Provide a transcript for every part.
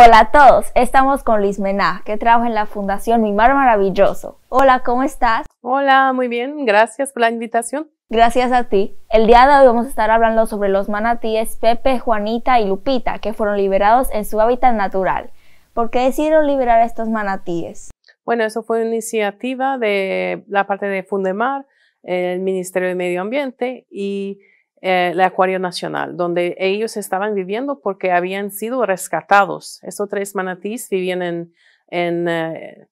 Hola a todos, estamos con Luis Mená, que trabaja en la Fundación Mi Mar Maravilloso. Hola, ¿cómo estás? Hola, muy bien, gracias por la invitación. Gracias a ti. El día de hoy vamos a estar hablando sobre los manatíes Pepe, Juanita y Lupita, que fueron liberados en su hábitat natural. ¿Por qué decidieron liberar a estos manatíes? Bueno, eso fue una iniciativa de la parte de Fundemar, el Ministerio de Medio Ambiente y eh, el Acuario Nacional, donde ellos estaban viviendo porque habían sido rescatados. Estos tres manatís vivían en, en, eh,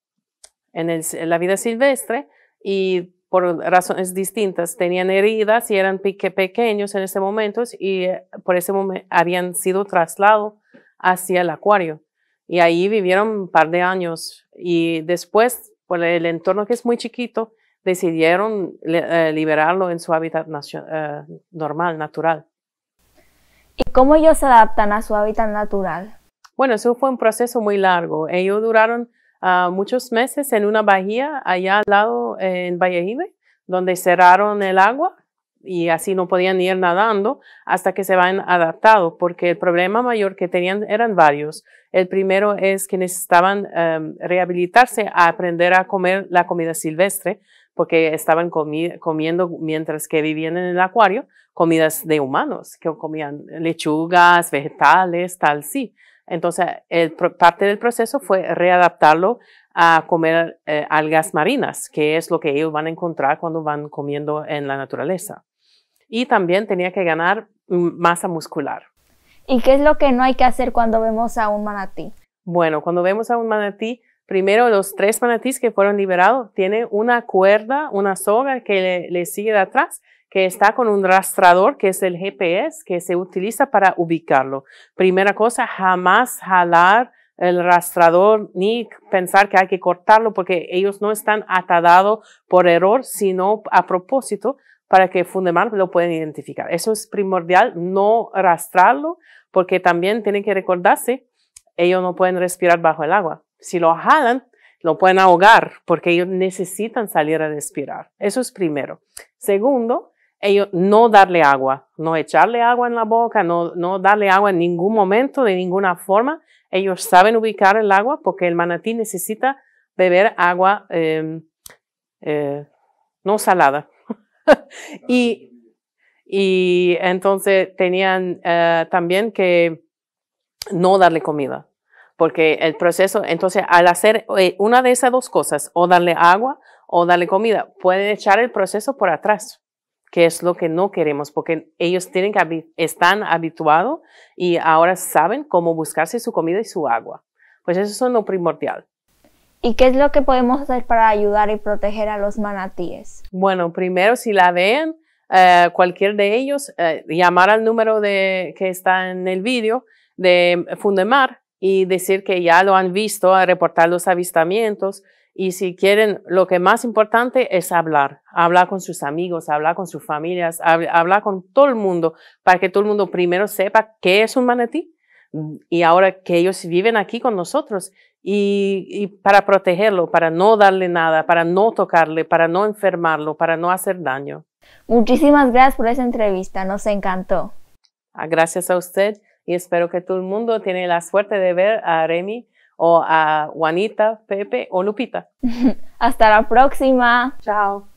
la vida silvestre y por razones distintas tenían heridas y eran pequeños en ese momento y eh, por ese momento habían sido trasladados hacia el acuario. Y ahí vivieron un par de años y después, por el entorno que es muy chiquito, decidieron eh, liberarlo en su hábitat eh, normal, natural. ¿Y cómo ellos se adaptan a su hábitat natural? Bueno, eso fue un proceso muy largo. Ellos duraron ah, muchos meses en una bahía allá al lado en Vallejive, donde cerraron el agua y así no podían ir nadando hasta que se van adaptado, porque el problema mayor que tenían eran varios. El primero es que necesitaban eh, rehabilitarse a aprender a comer la comida silvestre, porque estaban comiendo, mientras que vivían en el acuario, comidas de humanos, que comían lechugas, vegetales, tal, sí. Entonces, parte del proceso fue readaptarlo a comer eh, algas marinas, que es lo que ellos van a encontrar cuando van comiendo en la naturaleza. Y también tenía que ganar masa muscular. ¿Y qué es lo que no hay que hacer cuando vemos a un manatí? Bueno, cuando vemos a un manatí, Primero, los tres manatís que fueron liberados tienen una cuerda, una soga que le, sigue de atrás, que está con un rastrador, que es el GPS, que se utiliza para ubicarlo. Primera cosa, jamás jalar el rastrador ni pensar que hay que cortarlo porque ellos no están atadados por error, sino a propósito para que Fundemar lo puedan identificar. Eso es primordial, no rastrarlo, porque también tienen que recordarse, ellos no pueden respirar bajo el agua. Si lo jalan, lo pueden ahogar porque ellos necesitan salir a respirar. Eso es primero. Segundo, ellos no darle agua, no echarle agua en la boca, no, darle agua en ningún momento, de ninguna forma. Ellos saben ubicar el agua porque el manatí necesita beber agua em, eh, no salada. y, entonces tenían eh, también que no darle comida porque el proceso, entonces al hacer eh, una de esas dos cosas, o darle agua o darle comida, pueden echar el proceso por atrás, que es lo que no queremos, porque ellos tienen que, están habituados y ahora saben cómo buscarse su comida y su agua. Pues eso es lo primordial. ¿Y qué es lo que podemos hacer para ayudar y proteger a los manatíes? Bueno, primero si la ven, eh, cualquier de ellos, eh, llamar al número de, que está en el vídeo de Fundemar y decir que ya lo han visto, a reportar los avistamientos. Y si quieren, lo que más importante es hablar, hablar con sus amigos, hablar con sus familias, hablar con todo el mundo, para que todo el mundo primero sepa qué es un manatí mm, y ahora que ellos viven aquí con nosotros y, y para protegerlo, para no darle nada, para no tocarle, para no enfermarlo, para no hacer daño. Muchísimas gracias por esa entrevista, nos encantó. Ah, gracias a usted y espero que todo el mundo tiene la suerte de ver a Remy o a Juanita, Pepe o Lupita. Hasta la próxima. Chao.